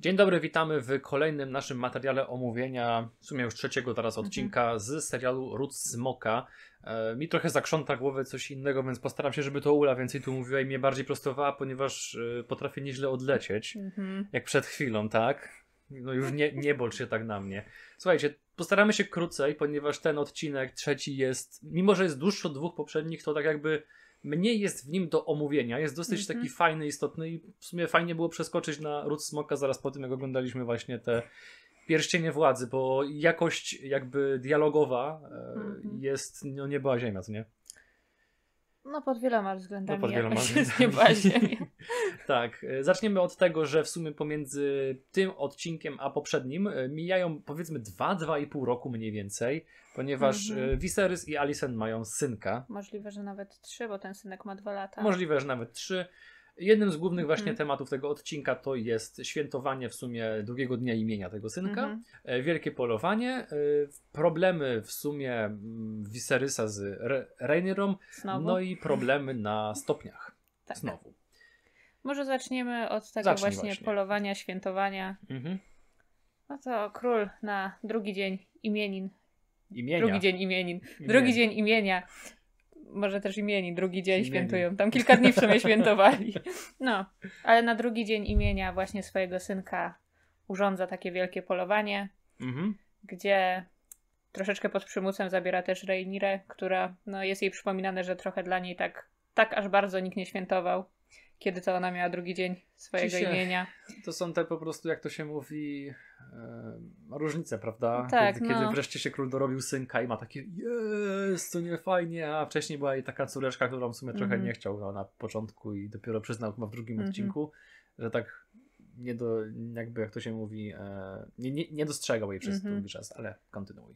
Dzień dobry, witamy w kolejnym naszym materiale omówienia, w sumie już trzeciego teraz mhm. odcinka z serialu Ród Smoka. E, mi trochę zakrząta głowy coś innego, więc postaram się, żeby to Ula więcej tu mówiła i mnie bardziej prostowała, ponieważ e, potrafię nieźle odlecieć, mhm. jak przed chwilą, tak? No już nie, nie bądź się tak na mnie. Słuchajcie, postaramy się krócej, ponieważ ten odcinek trzeci jest, mimo że jest dłuższy od dwóch poprzednich, to tak jakby mnie jest w nim do omówienia. Jest dosyć mm -hmm. taki fajny, istotny i w sumie fajnie było przeskoczyć na Ród Smoka zaraz po tym, jak oglądaliśmy właśnie te pierścienie władzy, bo jakość jakby dialogowa mm -hmm. jest, no nie była ziemia, co nie? No pod wieloma względami. No, pod wieloma względami. tak. E, zaczniemy od tego, że w sumie pomiędzy tym odcinkiem a poprzednim e, mijają powiedzmy 2-2,5 roku mniej więcej, ponieważ e, mhm. Viserys i Alicent mają synka. Możliwe, że nawet 3, bo ten synek ma 2 lata. Możliwe, że nawet 3. Jednym z głównych właśnie mhm. tematów tego odcinka to jest świętowanie w sumie drugiego dnia imienia tego synka, -hmm. wielkie polowanie, e, problemy w sumie mm, Viserysa z Re no i problemy na stopniach. Tak. Znowu. Może zaczniemy od tego właśnie, właśnie polowania, świętowania. -hmm. No to król na drugi dzień imienin Imienia. Drugi dzień imienin. Drugi dzień imienia może też imieni, drugi dzień imieni. świętują. Tam kilka dni w sumie świętowali. No, ale na drugi dzień imienia właśnie swojego synka urządza takie wielkie polowanie, mhm. gdzie troszeczkę pod przymusem zabiera też Reinire która no, jest jej przypominane, że trochę dla niej tak, tak aż bardzo nikt nie świętował kiedy to ona miała drugi dzień swojego Oczywiście imienia. To są te po prostu, jak to się mówi, e, różnice, prawda? Tak, kiedy, no. kiedy wreszcie się król dorobił synka i ma takie jest, to nie fajnie, a wcześniej była jej taka córeczka, którą w sumie trochę mm nie chciał no, na początku i dopiero przyznał chyba w drugim mm -hmm. odcinku, że tak nie do, jakby jak to się mówi, e, nie, nie, nie, dostrzegał jej przez mm -hmm. długi czas, ale kontynuuj.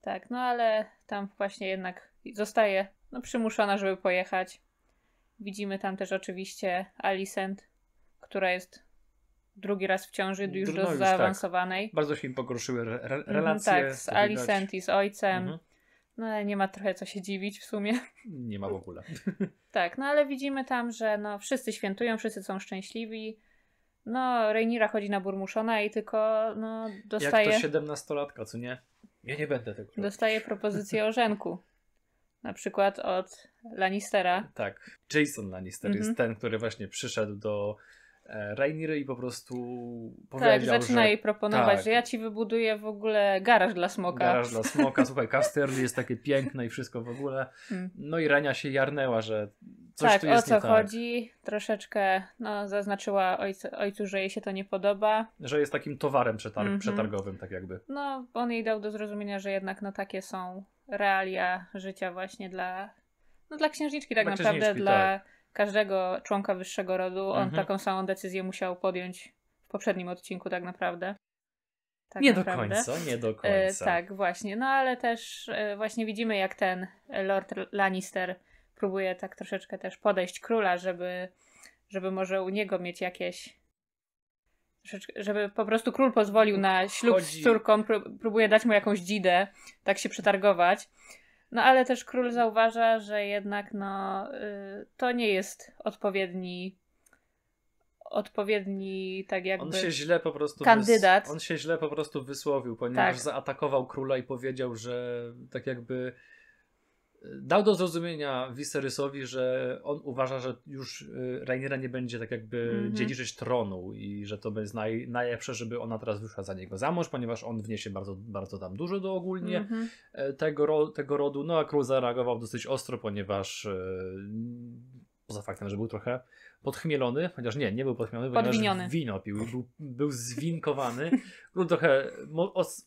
Tak, no ale tam właśnie jednak zostaje no, przymuszona, żeby pojechać Widzimy tam też oczywiście Alicent, która jest drugi raz w ciąży, już no do już, tak. zaawansowanej. Tak. Bardzo się im pogorszyły re mhm, relacje. tak, z Alicent i z ojcem. Mhm. No ale nie ma trochę co się dziwić w sumie. Nie ma w ogóle. tak, no ale widzimy tam, że no, wszyscy świętują, wszyscy są szczęśliwi. No, Reynira chodzi na burmuszona i tylko no, dostaje... Jak to siedemnastolatka, co nie? Ja nie będę tego Dostaje propozycję o na przykład od Lannistera. Tak, Jason Lannister mhm. jest ten, który właśnie przyszedł do e, Rainiery i po prostu tak, powiedział, Tak, zaczyna że... jej proponować, tak. że ja ci wybuduję w ogóle garaż dla smoka. Garaż dla smoka, słuchaj, Casterly jest takie piękne i wszystko w ogóle. Mm. No i Rania się jarnęła, że coś tak, tu jest o co nie tak. chodzi, troszeczkę no, zaznaczyła ojcu, ojcu, że jej się to nie podoba. Że jest takim towarem mhm. przetargowym, tak jakby. No, on jej dał do zrozumienia, że jednak no takie są realia życia właśnie dla, no dla księżniczki tak dla naprawdę, dla tak. każdego członka wyższego rodu. On mhm. taką samą decyzję musiał podjąć w poprzednim odcinku tak naprawdę. Tak nie naprawdę. do końca, nie do końca. E, tak, właśnie. No ale też e, właśnie widzimy, jak ten Lord Lannister próbuje tak troszeczkę też podejść króla, żeby, żeby może u niego mieć jakieś żeby po prostu król pozwolił na ślub Chodzi. z córką, próbuje dać mu jakąś dzidę, tak się przetargować. No ale też król zauważa, że jednak no, y, to nie jest odpowiedni odpowiedni tak jakby on się źle po prostu kandydat. on się źle po prostu wysłowił, ponieważ tak. zaatakował króla i powiedział, że tak jakby dał do zrozumienia Viserysowi, że on uważa, że już y, Rainiera nie będzie tak jakby mm -hmm. dziedziczyć tronu i że to będzie naj, najlepsze, żeby ona teraz wyszła za niego za mąż, ponieważ on wniesie bardzo, bardzo tam dużo do ogólnie mm -hmm. tego, tego rodu. No a król zareagował dosyć ostro, ponieważ e, poza faktem, że był trochę podchmielony, chociaż nie, nie był podchmielony, ponieważ wino pił, był, był zwinkowany. Król trochę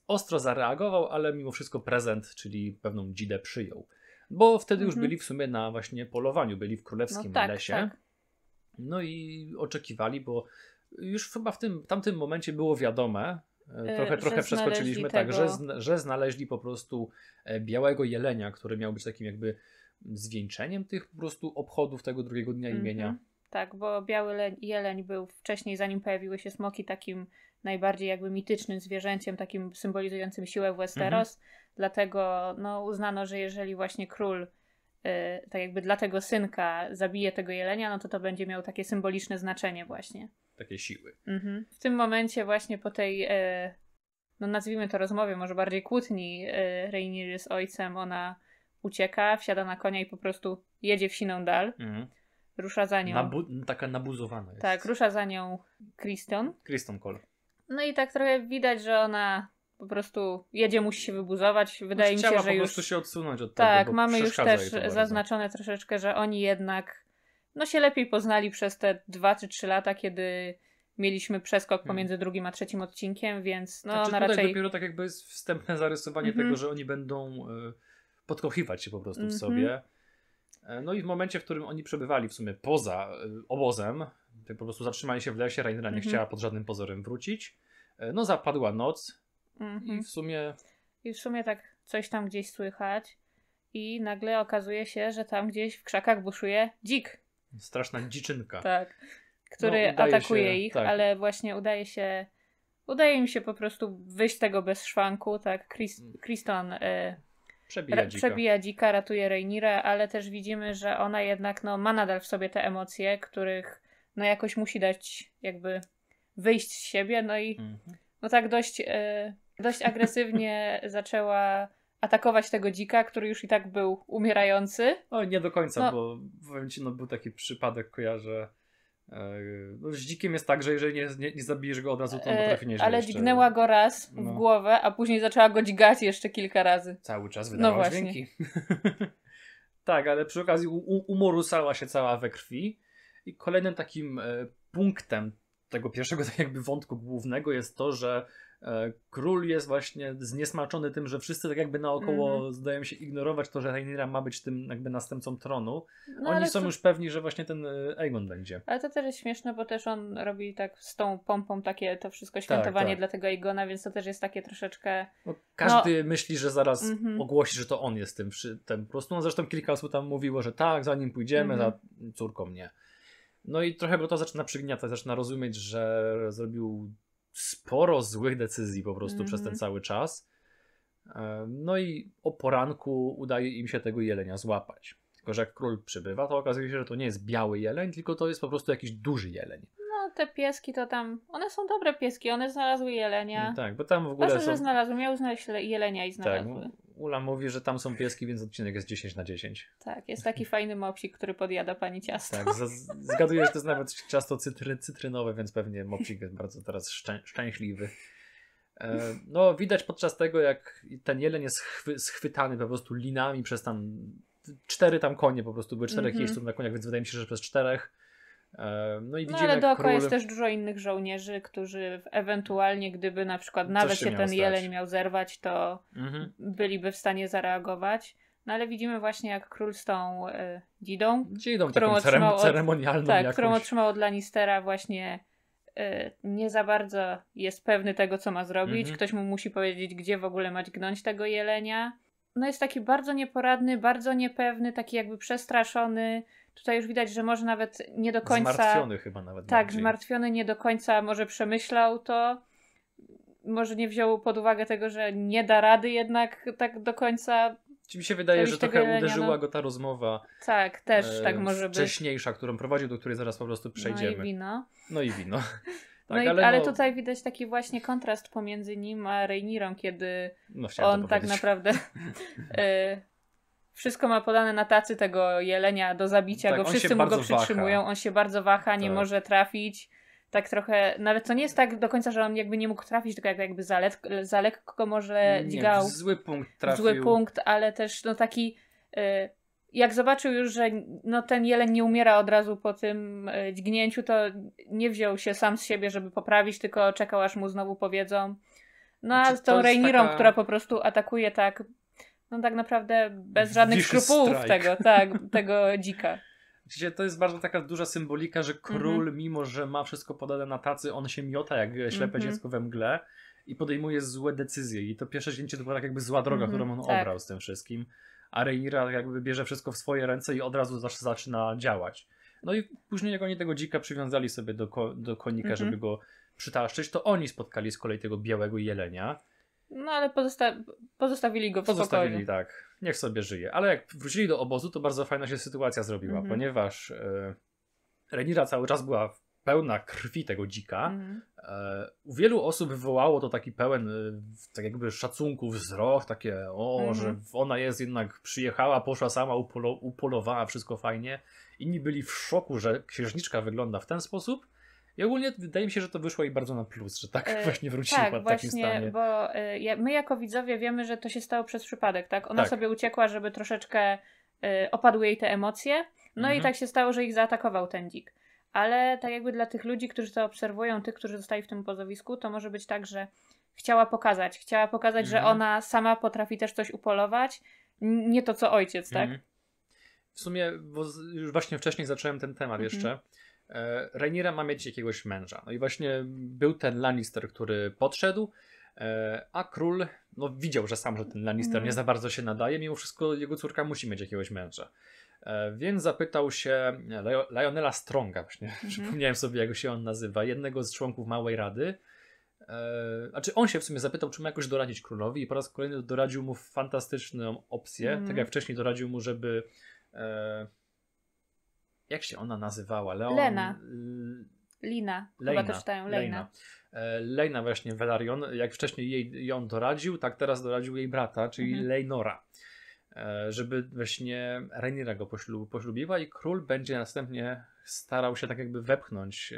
ostro zareagował, ale mimo wszystko prezent, czyli pewną dzidę przyjął. Bo wtedy mhm. już byli w sumie na właśnie polowaniu, byli w królewskim no tak, lesie. Tak. No i oczekiwali, bo już chyba w tym tamtym momencie było wiadome, e, e, Trochę, trochę przeskoczyliśmy, tak, że, że znaleźli po prostu e, białego jelenia, który miał być takim jakby zwieńczeniem tych po prostu obchodów tego drugiego dnia mhm. imienia. Tak, bo biały jeleń był wcześniej, zanim pojawiły się smoki, takim najbardziej jakby mitycznym zwierzęciem, takim symbolizującym siłę Westeros. Mm Dlatego no, uznano, że jeżeli właśnie król, y, tak jakby dla tego synka, zabije tego jelenia, no to to będzie miało takie symboliczne znaczenie, właśnie. Takie siły. Mhm. W tym momencie, właśnie po tej, y, no nazwijmy to rozmowie, może bardziej kłótni yy, z ojcem, ona ucieka, wsiada na konia i po prostu jedzie w siną dal. Mhm. Rusza za nią. Nabu- taka nabuzowana jest. Tak, rusza za nią Kriston. Kriston Cole. No i tak trochę widać, że ona po prostu jedzie, musi się wybuzować. Wydaje znaczy, mi się, że po prostu się odsunąć od tak, tego. Tak, mamy już też zaznaczone troszeczkę, że oni jednak no się lepiej poznali przez te dwa czy trzy lata, kiedy mieliśmy przeskok hmm. pomiędzy drugim a trzecim odcinkiem, więc no znaczy, na raczej... dopiero tak jakby jest wstępne zarysowanie mm -hmm. tego, że oni będą y, podkochiwać się po prostu mm -hmm. w mhm. sobie. E, no i w momencie, w którym oni przebywali w sumie poza y, obozem, tak po prostu zatrzymali się w lesie, Rainera nie mhm. chciała pod żadnym pozorem wrócić. No zapadła noc, Mhm. I w sumie. I w sumie tak coś tam gdzieś słychać. I nagle okazuje się, że tam gdzieś w krzakach buszuje dzik. Straszna dziczynka. Tak. Który no, atakuje się, ich, tak. ale właśnie udaje się. Udaje im się po prostu wyjść tego bez szwanku, tak? Chris, mm. Kriston y, przebija, dzika. przebija dzika, ratuje Reynirę, ale też widzimy, że ona jednak no, ma nadal w sobie te emocje, których no, jakoś musi dać jakby wyjść z siebie, no i mhm. no tak dość y, dość agresywnie zaczęła atakować tego dzika, który już i tak był umierający. O, nie do końca, no. bo powiem ci, no był taki przypadek, kojarzę. E, no, z dzikiem jest tak, że jeżeli nie, nie, nie zabijesz go od razu, to on e, potrafi Ale jeszcze. dźgnęła go raz no. w głowę, a później zaczęła go dźgać jeszcze kilka razy. Cały czas no wydawała no dźwięki. tak, ale przy okazji umorusała się cała we krwi. I kolejnym takim e, punktem tego pierwszego tak jakby wątku głównego jest to, że E, król jest właśnie zniesmaczony tym, że wszyscy tak jakby naokoło mm. zdają się ignorować to, że Rhaenyra ma być tym jakby następcą tronu. No, Oni są to... już pewni, że właśnie ten e, Aegon będzie. Ale to też jest śmieszne, bo też on robi tak z tą pompą takie to wszystko tak, świętowanie tak, tak. dla tego Aegona, więc to też jest takie troszeczkę... No, no. każdy no... myśli, że zaraz mm -hmm. ogłosi, że to on jest tym, tym po prostu. No, zresztą kilka osób tam mówiło, że tak, zanim pójdziemy, mm -hmm. za mhm. córką nie. No i trochę bo to zaczyna przygniatać, zaczyna rozumieć, że zrobił sporo złych decyzji po prostu mm -hmm. przez ten mhm. cały czas. E, no i o poranku udaje im się tego jelenia złapać. Tylko, że jak król przybywa, to okazuje się, że to nie jest biały jeleń, tylko to jest po prostu jakiś duży jeleń. No, te pieski to tam, one są dobre pieski, one znalazły jelenia. tak, bo tam w ogóle Właśnie są... że znalazły, miały znaleźć jelenia i tak, znalazły. Tak, Ula mówi, że tam są pieski, więc odcinek jest 10 na 10. Tak, jest taki fajny mopsik, który podjada pani ciasto. Tak, zgaduję, że to jest nawet ciasto cytry, cytrynowe, więc pewnie mopsik jest bardzo teraz szczę szczęśliwy. E, no, widać podczas tego, jak ten jeleń jest schwy schwytany po prostu linami przez tam cztery tam konie po prostu, były czterech mm -hmm. jeźdźców na koniach, więc wydaje mi się, że przez czterech E, no, i no, widzimy, no ale dookoła król... jest też dużo innych żołnierzy, którzy ewentualnie, gdyby na przykład nawet się, się ten jeleń miał zerwać, to mhm. byliby w stanie zareagować. No ale widzimy właśnie, jak król z tą y, e, Didą, Didą którą, otrzymał od, tak, którą otrzymał od Lannistera właśnie y, nie za bardzo jest pewny tego, co ma zrobić. Mhm. Ktoś mu musi powiedzieć, gdzie w ogóle ma gnąć tego jelenia. No jest taki bardzo nieporadny, bardzo niepewny, taki jakby przestraszony, Tutaj już widać, że może nawet nie do końca. Zmartwiony chyba nawet. Tak, bardziej. zmartwiony nie do końca może przemyślał to. Może nie wziął pod uwagę tego, że nie da rady jednak tak do końca. Ci mi się wydaje, że trochę jelenia, uderzyła no... go ta rozmowa. Tak, też e, tak może być. Wcześniejsza, którą prowadził, do której zaraz po prostu przejdziemy. No i wino. No i wino. Tak, no i, ale, ale no... tutaj widać taki właśnie kontrast pomiędzy nim a Reinirą, kiedy no, on tak naprawdę e, wszystko ma podane na tacy tego jelenia do zabicia tak, go, wszyscy mu go przytrzymują, waha. on się bardzo waha, nie tak. może trafić. Tak trochę, nawet to nie jest tak do końca, że on jakby nie mógł trafić, tylko jakby za, le- za lekko może dźgał. Nie, zły punkt trafił. Zły punkt, ale też no taki... Y, jak zobaczył już, że no, ten jeleń nie umiera od razu po tym y, dźgnięciu, to nie wziął się sam z siebie, żeby poprawić, tylko czekał aż mu znowu powiedzą. No znaczy, a z tą Reinirą, taka... która po prostu atakuje tak no tak naprawdę bez żadnych skrupułów tego, tak, tego dzika. Wiecie, to jest bardzo taka duża symbolika, że mhm. król, mm -hmm. mimo że ma wszystko podane na tacy, on się miota jak ślepe mm -hmm. dziecko we mgle i podejmuje złe decyzje. I to pierwsze zdjęcie to była tak jakby zła droga, mm -hmm. którą on tak. obrał z tym wszystkim. A Reinira jakby bierze wszystko w swoje ręce i od razu zaczyna działać. No i później jak oni tego dzika przywiązali sobie do, ko do konika, żeby mhm. go przytaszczyć, to oni spotkali z kolei tego białego jelenia no ale pozosta pozostawili go w Pozostawili, spokojnie. tak. Niech sobie żyje. Ale jak wrócili do obozu, to bardzo fajna się sytuacja zrobiła, mm -hmm. ponieważ e, Renira cały czas była pełna krwi tego dzika. Mm. E, u wielu osób wywołało to taki pełen, e, tak jakby szacunku wzrok, takie o, mm -hmm. że ona jest jednak, przyjechała, poszła sama, upolo, upolowała, wszystko fajnie. Inni byli w szoku, że księżniczka wygląda w ten sposób, i ogólnie wydaje mi się, że to wyszło i bardzo na plus, że tak e, właśnie wróciła tak, w właśnie, takim stanie. bo e, my jako widzowie wiemy, że to się stało przez przypadek, tak? Ona tak. sobie uciekła, żeby troszeczkę e, opadły jej te emocje, no mhm. i tak się stało, że ich zaatakował ten dzik. Ale tak jakby dla tych ludzi, którzy to obserwują, tych, którzy zostali w tym pozowisku, to może być tak, że chciała pokazać, chciała pokazać, mhm. że ona sama potrafi też coś upolować, nie to co ojciec, tak? Mhm. W sumie, bo już właśnie wcześniej zacząłem ten temat mhm. jeszcze, E, Rainiera ma mieć jakiegoś męża. No i właśnie był ten Lannister, który podszedł, e, a król no, widział, że sam, że ten Lannister mhm. nie za bardzo się nadaje, mimo wszystko jego córka musi mieć jakiegoś męża. E, więc zapytał się Lionela Stronga, właśnie mhm. przypomniałem sobie, jak się on nazywa, jednego z członków Małej Rady. Znaczy on się w sumie zapytał, czy ma jakoś doradzić królowi i po raz kolejny doradził mu fantastyczną opcję, tak mhm. jak wcześniej doradził mu, żeby jak się ona nazywała? Leon... Lena. Y, Lina, Lejna, chyba to czytają, Lejna. Lejna. E, Lejna właśnie, Velaryon, jak wcześniej jej, ją doradził, tak teraz doradził jej brata, czyli mhm. Lejnora, e, żeby właśnie Renira go poślubiła i król będzie następnie starał się tak jakby wepchnąć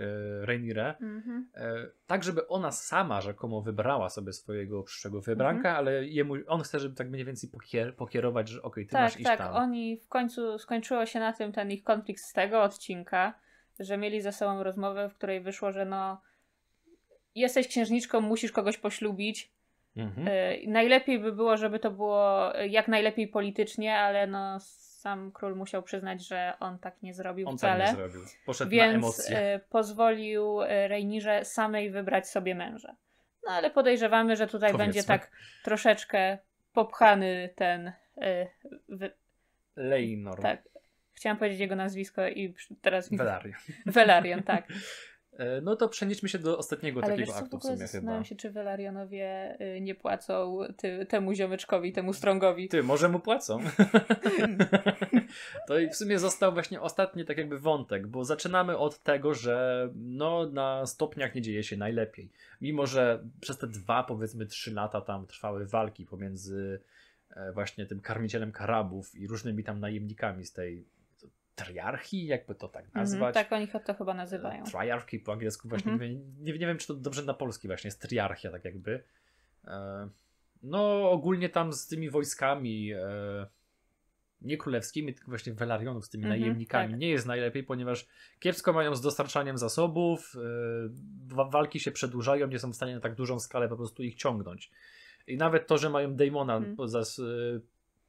e, mm-hmm. e, tak żeby ona sama rzekomo wybrała sobie swojego przyszłego wybranka, mm-hmm. ale jemu, on chce, żeby tak mniej więcej pokier- pokierować, że okej, okay, ty tak, masz iść tak. tam. Tak, oni w końcu skończyło się na tym ten ich konflikt z tego odcinka, że mieli ze sobą rozmowę, w której wyszło, że no jesteś księżniczką, musisz kogoś poślubić, mhm. e, Najlepiej by było, żeby to było jak najlepiej politycznie, ale no sam król musiał przyznać, że on tak nie zrobił on tak wcale. Tak nie zrobił. Poszedł więc, na emocje. E, pozwolił e, Rejnirze samej wybrać sobie męża. No ale podejrzewamy, że tutaj Powiedzmy. będzie tak troszeczkę popchany ten. Y, wy... Leinor. Tak. Chciałam powiedzieć jego nazwisko i teraz. Velaryon. Velaryon, tak. E, no to przenieśmy się do ostatniego Ale takiego wiesz, aktu w, w sumie zastanawiam chyba. się, czy Velarionowie y, nie płacą ty, temu ziomeczkowi, temu strągowi. Ty, może mu płacą. to i w sumie został właśnie ostatni tak jakby wątek, bo zaczynamy od tego, że no na stopniach nie dzieje się najlepiej. Mimo, że przez te dwa powiedzmy trzy lata tam trwały walki pomiędzy e, właśnie tym karmicielem Karabów i różnymi tam najemnikami z tej triarchii, jakby to tak mhm, nazwać. Mm, tak oni to chyba nazywają. Triarchy po angielsku właśnie, mm -hmm. nie, nie wiem czy to dobrze na polski właśnie jest triarchia tak jakby. E, no ogólnie tam z tymi wojskami e, nie królewskimi, tylko właśnie Velarionów z tymi mm -hmm, najemnikami tak. nie jest najlepiej, ponieważ kiepsko mają z dostarczaniem zasobów, e, walki się przedłużają, nie są w stanie na tak dużą skalę po prostu ich ciągnąć. I nawet to, że mają Daemona mm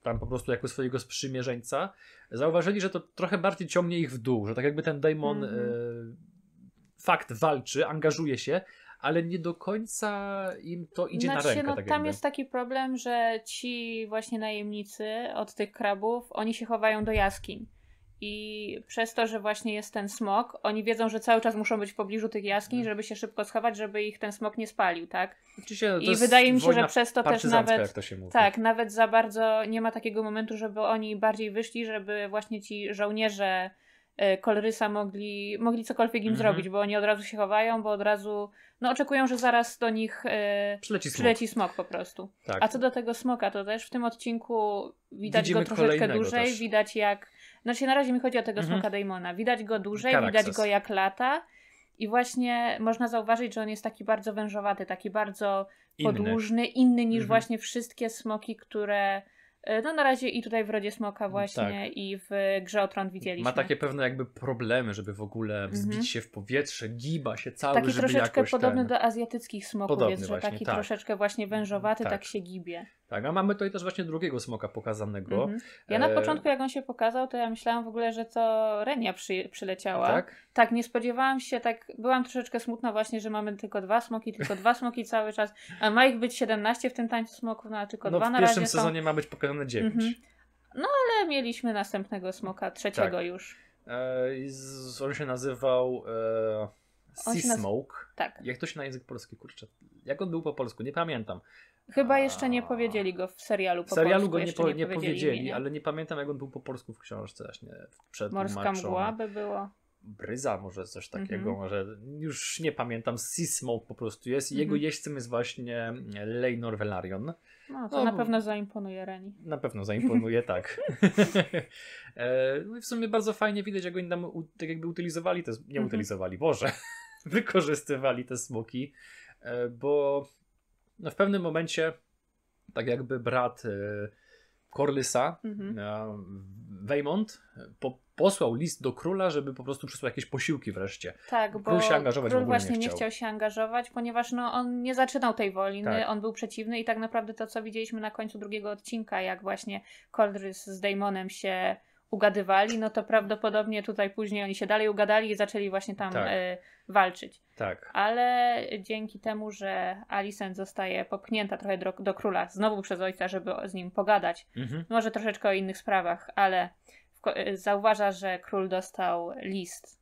tam po prostu jako swojego sprzymierzeńca, zauważyli, że to trochę bardziej ciągnie ich w dół, że tak jakby ten Daemon mm -hmm. E, fakt walczy, angażuje się, ale nie do końca im to idzie znaczy, na rękę. No, tak tam jakby. jest taki problem, że ci właśnie najemnicy od tych krabów, oni się chowają do jaskiń. I przez to, że właśnie jest ten smok, oni wiedzą, że cały czas muszą być w pobliżu tych jaskiń, mhm. żeby się szybko schować, żeby ich ten smok nie spalił, tak? No, I wydaje mi się, że przez to też nawet. To tak, nawet za bardzo nie ma takiego momentu, żeby oni bardziej wyszli, żeby właśnie ci żołnierze e, kolorysa mogli, mogli cokolwiek im mm -hmm. zrobić, bo oni od razu się chowają, bo od razu no, oczekują, że zaraz do nich e, przyleci, smok. przyleci smok po prostu. Tak. A co do tego smoka, to też w tym odcinku widać Widzimy go troszeczkę dłużej, też. widać jak znaczy na razie mi chodzi o tego mhm. smoka Damona. Widać go dłużej, Caraxes. widać go jak lata. I właśnie można zauważyć, że on jest taki bardzo wężowaty, taki bardzo podłużny, inny, niż mhm. właśnie wszystkie smoki, które e, no na razie i tutaj w Rodzie Smoka tak. właśnie tak. i w Grze o Tron widzieliśmy. Ma takie pewne jakby problemy, żeby w ogóle mhm. wzbić się w powietrze, giba się cały, taki żeby troszeczkę podobny ten... do azjatyckich smoków podobny jest, że właśnie, taki tak. troszeczkę właśnie wężowaty, tak. tak się gibie. Tak, a mamy tutaj też właśnie drugiego smoka pokazanego. Mhm. Ja na e, początku, jak on się pokazał, to ja myślałam w ogóle, że to Renia przy, przyleciała. Tak? tak, nie spodziewałam się, tak, byłam troszeczkę smutna właśnie, że mamy tylko dwa smoki, tylko dwa smoki cały czas, a ma ich być 17 w tym tańcu smoków, no a tylko no, dwa na razie W pierwszym sezonie ma być pokazane 9. Mhm. No ale mieliśmy następnego smoka, trzeciego tak. już. E, on się nazywał... E... Seasmoke. Nas... Tak. Jak to się na język polski, kurczę. Jak on był po polsku? Nie pamiętam. Chyba A... jeszcze nie powiedzieli go w serialu po W serialu go nie, po, nie, powiedzieli, ale nie pamiętam jak on był po polsku w książce właśnie przed Morska mgła by było. Bryza może coś mhm. takiego, mm -hmm. może już nie pamiętam, Seasmoke po prostu jest mm -hmm. jego mhm. jeźdźcem jest właśnie Lejnor Velarion. No, to no, na pewno zaimponuje Reni. Na pewno zaimponuje, tak. E, no w sumie bardzo fajnie widać, jak oni tam tak jakby utylizowali te, nie mm -hmm. utylizowali, Boże, wykorzystywali te smoki, e, bo no, w pewnym momencie tak jakby brat e, Corlysa, mhm. E, po, posłał list do króla, żeby po prostu przysłał jakieś posiłki wreszcie. Tak, bo król się angażować król właśnie nie chciał. nie chciał. się angażować, ponieważ no, on nie zaczynał tej wojny, tak. on był przeciwny i tak naprawdę to, co widzieliśmy na końcu drugiego odcinka, jak właśnie Corlys z Daemonem się ugadywali, no to prawdopodobnie tutaj później oni się dalej ugadali i zaczęli właśnie tam tak. y, walczyć. Tak. Ale dzięki temu, że Alicent zostaje popchnięta trochę do, do, króla, znowu przez ojca, żeby z nim pogadać, mhm. może troszeczkę o innych sprawach, ale w, e, zauważa, że król dostał list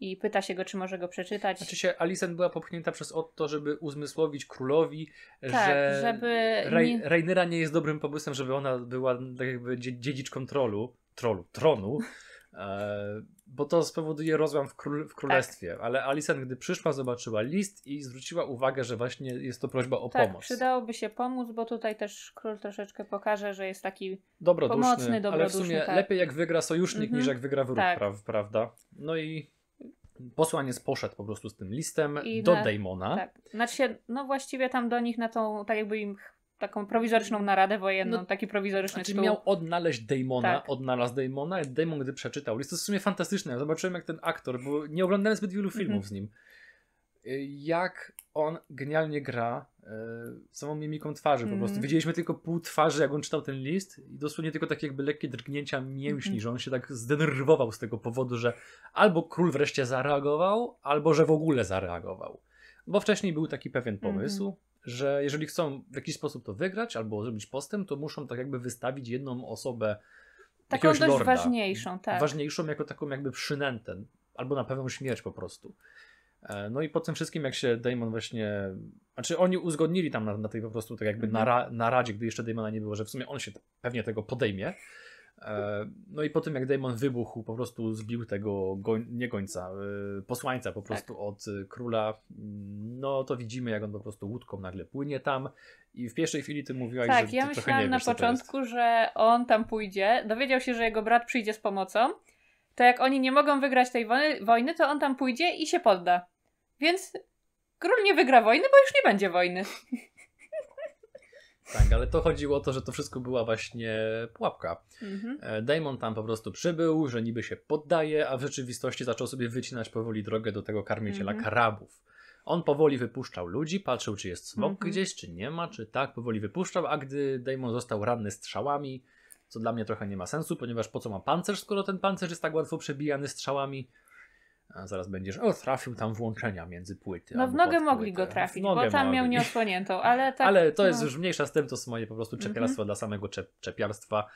i pyta się go, czy może go przeczytać. Znaczy się, Alicent była popchnięta przez Otto, żeby uzmysłowić królowi, tak, że żeby nie... nie jest dobrym pomysłem, żeby ona była tak jakby dziedziczką trolu trolu, tronu, e, bo to spowoduje rozłam w, król, w królestwie. Tak. Ale Alicent, gdy przyszła, zobaczyła list i zwróciła uwagę, że właśnie jest to prośba o tak, pomoc. Przydałoby się pomóc, bo tutaj też król troszeczkę pokaże, że jest taki dobroduszny, pomocny, dobroduszny. Ale w sumie tak. lepiej jak wygra sojusznik mhm. niż jak wygra wróg, tak. prawda? No i posłaniec poszedł po prostu z tym listem I do na, Damona. Tak. Znaczy, no właściwie tam do nich na tą, tak jakby im taką prowizoryczną naradę wojenną, no, taki prowizoryczny znaczy miał odnaleźć Damona, tak. odnalazł Damona, Damon gdy przeczytał list, to jest w sumie fantastyczne, ja zobaczyłem jak ten aktor, bo nie oglądałem zbyt wielu filmów mm -hmm. z nim, y, jak on genialnie gra y, samą mimiką twarzy po prostu. Mm -hmm. Widzieliśmy tylko pół twarzy, jak on czytał ten list i dosłownie tylko takie jakby lekkie drgnięcia mięśni, mm -hmm. że on się tak zdenerwował z tego powodu, że albo król wreszcie zareagował, albo że w ogóle zareagował. Bo wcześniej był taki pewien mhm. pomysł, że jeżeli chcą w jakiś sposób to wygrać albo zrobić postęp, to muszą tak jakby wystawić jedną osobę. Taką dość lorda, ważniejszą, tak. Ważniejszą jako taką jakby przynętę, albo na pewną śmierć po prostu. E, no i po tym wszystkim, jak się Damon właśnie. Znaczy, oni uzgodnili tam na, na tej po prostu, tak jakby mhm. na, ra, na radzie, gdy jeszcze Damona nie było, że w sumie on się pewnie tego podejmie. E, no i po tym jak Damon wybuchł, po prostu zbił tego goń, nie gońca, e, posłańca po prostu tak. od e, króla, no to widzimy jak on po prostu łódką nagle płynie tam i w pierwszej chwili ty mówiłaś, tak, że Tak, ja myślałam na początku, że on tam pójdzie, dowiedział się, że jego brat przyjdzie z pomocą, to jak oni nie mogą wygrać tej wojny, to on tam pójdzie i się podda. Więc król nie wygra wojny, bo już nie będzie wojny. Tak, ale to chodziło o to, że to wszystko była właśnie pułapka. Mhm. E, Damon tam po prostu przybył, że niby się poddaje, a w rzeczywistości zaczął sobie wycinać powoli drogę do tego karmiciela mhm. On powoli wypuszczał ludzi, patrzył, czy jest smok mhm. gdzieś, czy nie ma, czy tak, powoli wypuszczał, a gdy Damon został ranny strzałami, co dla mnie trochę nie ma sensu, ponieważ po co ma pancerz, skoro ten pancerz jest tak łatwo przebijany strzałami, a zaraz będziesz, o, trafił tam włączenia między płyty. No w nogę mogli go trafić, bo tam mogli. miał nieosłoniętą, ale tak. Ale to no. jest już mniejsza z tym, to są moje po prostu czepiarstwa mm -hmm. dla samego czep czepiarstwa.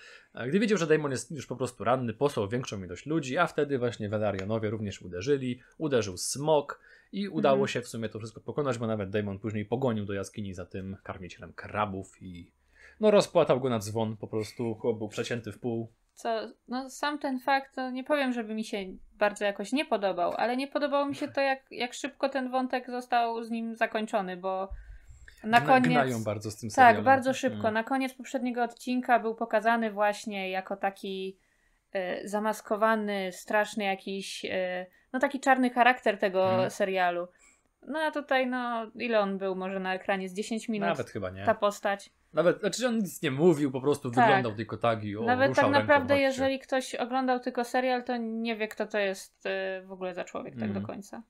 Gdy wiedział, że Damon jest już po prostu ranny, posłał większą ilość ludzi, a wtedy właśnie Velarionowie również uderzyli, uderzył smok i udało mm -hmm. się w sumie to wszystko pokonać, bo nawet Damon później pogonił do jaskini za tym karmicielem krabów i no rozpłatał go na dzwon, po prostu chłop był przecięty w pół, co, no sam ten fakt, no nie powiem, żeby mi się bardzo jakoś nie podobał, ale nie podobało mi się to, jak, jak szybko ten wątek został z nim zakończony, bo na koniec. bardzo z tym tak, serialem. Tak, bardzo szybko. Tak. Na koniec poprzedniego odcinka był pokazany właśnie jako taki y, zamaskowany, straszny jakiś, y, no taki czarny charakter tego hmm. serialu. No a tutaj, no, ile on był może na ekranie? Z 10 minut? Nawet chyba nie. Ta postać. Nawet, znaczy on nic nie mówił, po prostu tak. wyglądał tylko tak i O, Nawet tak naprawdę, jeżeli ktoś oglądał tylko serial, to nie wie, kto to jest y, w ogóle za człowiek, mm. tak do mhm. końca.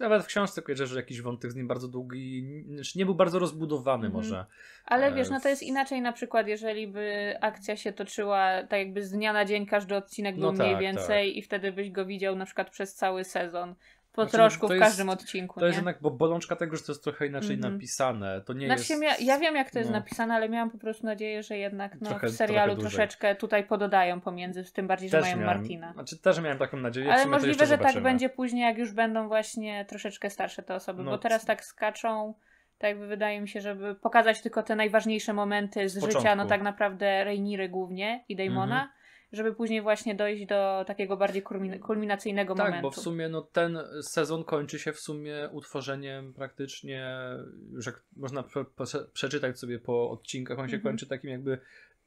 Nawet w książce kojarzę, że jakiś wątek z nim bardzo długi, znaczy nie był bardzo rozbudowany mm. może. Ale e, wiesz, no to jest inaczej na przykład, jeżeli by akcja się toczyła tak jakby z dnia na dzień, każdy odcinek no był no mniej tak, tak. więcej tak. i wtedy byś go widział na przykład przez cały sezon. Po znaczy, no, troszku w każdym jest, odcinku. To jest jednak, bo bolączka tego, że to jest trochę inaczej mm -hmm. napisane. To nie znaczy, jest. Ja, ja wiem, jak to jest no. napisane, ale miałam po prostu nadzieję, że jednak no, trochę, w serialu troszeczkę tutaj pododają pomiędzy, tym bardziej, też że mają miałem, Martina. Znaczy, też miałem taką nadzieję. Ale możliwe, że tak będzie później, jak już będą właśnie troszeczkę starsze te osoby, no, bo teraz tak skaczą. Tak jakby wydaje mi się, żeby pokazać tylko te najważniejsze momenty z życia, no tak naprawdę Reiniry głównie i Damona. Mm -hmm żeby później właśnie dojść do takiego bardziej kulminacyjnego tak, momentu. Tak, bo w sumie no, ten sezon kończy się w sumie utworzeniem praktycznie, że można przeczytać sobie po odcinkach, on się mhm. kończy takim jakby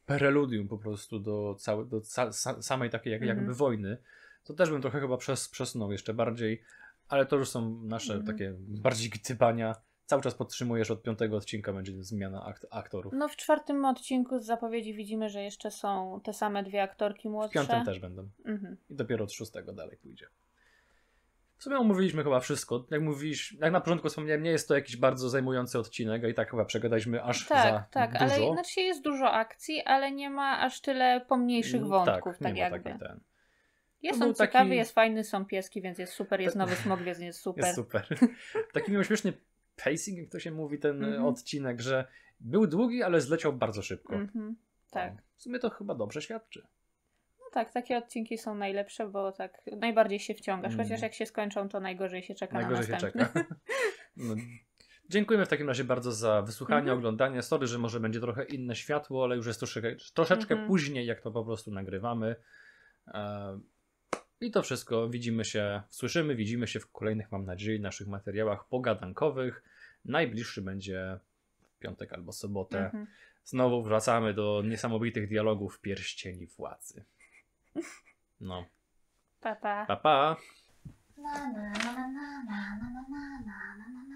preludium po prostu do, całe, do ca, samej takiej jak, jakby mhm. wojny. To też bym trochę chyba przes, przesunął jeszcze bardziej, ale to już są nasze mhm. takie bardziej gdybania cały czas podtrzymujesz od piątego odcinka będzie zmiana akt aktorów. No w czwartym odcinku z zapowiedzi widzimy, że jeszcze są te same dwie aktorki młodsze. W piątym też będą. Mhm. I dopiero od szóstego dalej pójdzie. W sumie omówiliśmy chyba wszystko. Jak mówisz, jak na początku wspomniałem, nie jest to jakiś bardzo zajmujący odcinek i tak chyba przegadaliśmy aż tak, za tak, dużo. Tak, ale znaczy jest dużo akcji, ale nie ma aż tyle pomniejszych mm, wątków, tak, tak jakby. ten. Jest on ciekawy, taki... jest fajny, są pieski, więc jest super, jest nowy smog, więc jest super. Jest super. taki miał śmieszny pacing, jak to się mówi, ten mm -hmm. odcinek, że był długi, ale zleciał bardzo szybko. Mm -hmm. Tak. No, w sumie to chyba dobrze świadczy. No tak, takie odcinki są najlepsze, bo tak najbardziej się wciągasz, mm. chociaż mhm. jak się skończą, to najgorzej się czeka najgorzej na następny. Się czeka. no. Dziękujemy w takim razie bardzo za wysłuchanie, mm -hmm. oglądanie. Sorry, że może będzie trochę inne światło, ale już jest troszeczkę, troszeczkę mhm. później, jak to po prostu nagrywamy. E, i to wszystko widzimy się, słyszymy, widzimy się w kolejnych, mam nadzieję, naszych materiałach pogadankowych. Najbliższy będzie w piątek albo sobotę. Znowu wracamy do niesamowitych dialogów pierścieni władzy. No. Pa pa. Pa pa. Na, na, na, na, na, na, na, na, na.